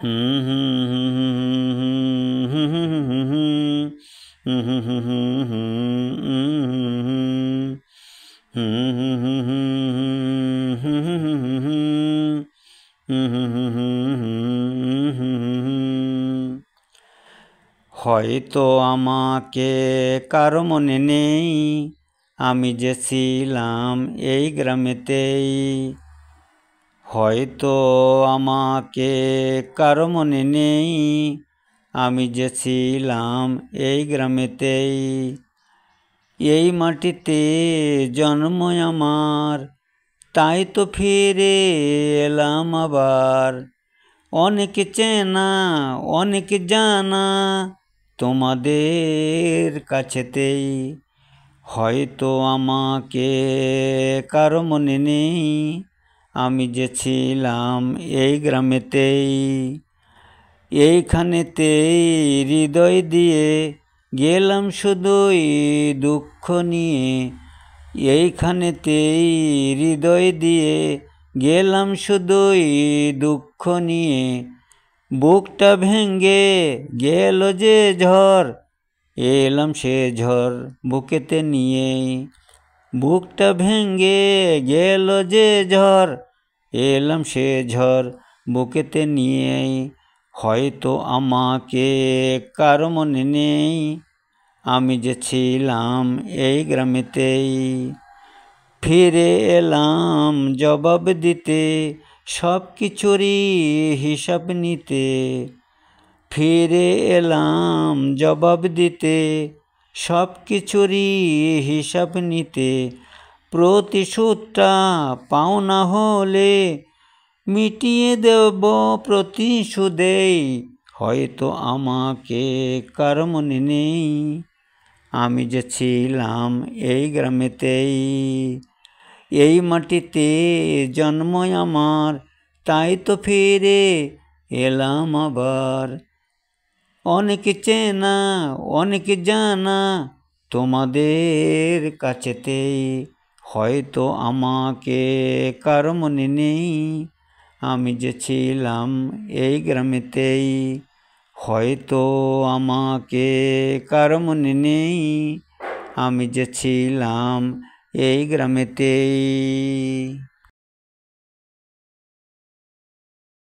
হয়তো আমাকে কারো মনে নেই আমি যে ছিলাম এই গ্রামেতেই হয়তো আমাকে কারো মনে নেই আমি যে ছিলাম এই গ্রামেতেই এই মাটিতে জন্ম আমার তাই তো ফিরে এলাম আবার অনেক চেনা অনেক জানা তোমাদের কাছেতেই হয়তো আমাকে কারো মনে নেই আমি যে ছিলাম এই গ্রামেতেই এইখানেতেই হৃদয় দিয়ে গেলাম শুধুই দুঃখ নিয়ে এইখানেতেই হৃদয় দিয়ে গেলাম শুধুই দুঃখ নিয়ে বুকটা ভেঙ্গে গেল যে ঝড় এলাম সে ঝড় বুকেতে নিয়ে বুকটা ভেঙ্গে গেল যে ঝড় এলাম সে ঝড় বুকেতে নিয়ে হয়তো আমাকে কারো মনে নেই আমি যে ছিলাম এই গ্রামেতেই ফিরে এলাম জবাব দিতে সব কিছুরই হিসাব নিতে ফিরে এলাম জবাব দিতে সব কিছুরই হিসাব নিতে প্রতিশোধটা পাও না হলে মিটিয়ে দেব প্রতিশোধেই হয়তো আমাকে কার মনে নেই আমি যে ছিলাম এই গ্রামেতেই এই মাটিতে জন্ময় আমার তাই তো ফিরে এলাম আবার অনেক চেনা অনেক জানা তোমাদের কাছেতেই হয়তো আমাকে কারো মনে নেই আমি যে ছিলাম এই গ্রামেতেই হয়তো আমাকে কারো মনে নেই আমি যে ছিলাম এই গ্রামেতেই